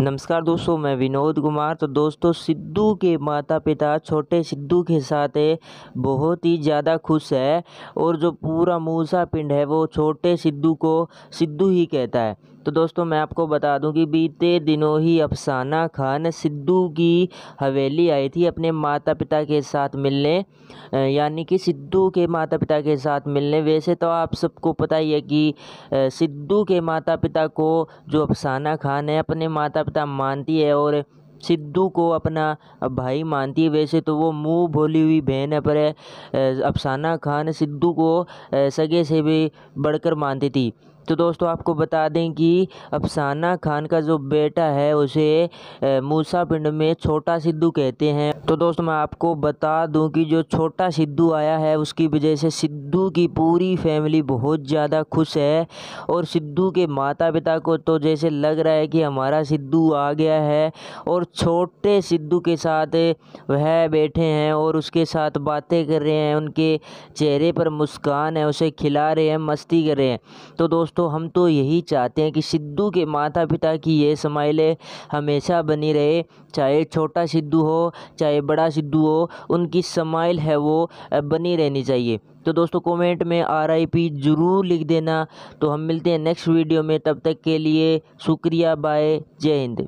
नमस्कार दोस्तों मैं विनोद कुमार तो दोस्तों सिद्धू के माता पिता छोटे सिद्धू के साथ बहुत ही ज़्यादा खुश है और जो पूरा मूसा पिंड है वो छोटे सिद्धू को सिद्धू ही कहता है तो दोस्तों मैं आपको बता दूं कि बीते दिनों ही अफसाना खान सिद्धू की हवेली आई थी अपने माता पिता के साथ मिलने यानी कि सिद्धू के माता पिता के साथ मिलने वैसे तो आप सबको पता ही है कि सिद्धू के माता पिता को जो अफसाना खान है अपने माता पिता मानती है और सिद्धू को अपना भाई मानती है वैसे तो वो मुंह भोली हुई बहन है पर अफसाना खान सिद्धू को सगे से भी बढ़कर मानती थी तो दोस्तों आपको बता दें कि अफसाना खान का जो बेटा है उसे मूसा पिंड में छोटा सिद्धू कहते हैं तो दोस्तों मैं आपको बता दूं कि जो छोटा सिद्धू आया है उसकी वजह से सिद्धू की पूरी फैमिली बहुत ज़्यादा खुश है और सिद्धू के माता पिता को तो जैसे लग रहा है कि हमारा सिद्धू आ गया है और छोटे सिद्धू के साथ वह बैठे हैं और उसके साथ बातें कर रहे हैं उनके चेहरे पर मुस्कान है उसे खिला रहे हैं मस्ती कर रहे हैं तो दोस्तों दोस्तों हम तो यही चाहते हैं कि सिद्धू के माता पिता की ये स्माइलें हमेशा बनी रहे चाहे छोटा सिद्धू हो चाहे बड़ा सिद्धू हो उनकी स्माइल है वो बनी रहनी चाहिए तो दोस्तों कमेंट में आर आई पी ज़रूर लिख देना तो हम मिलते हैं नेक्स्ट वीडियो में तब तक के लिए शुक्रिया बाय जय हिंद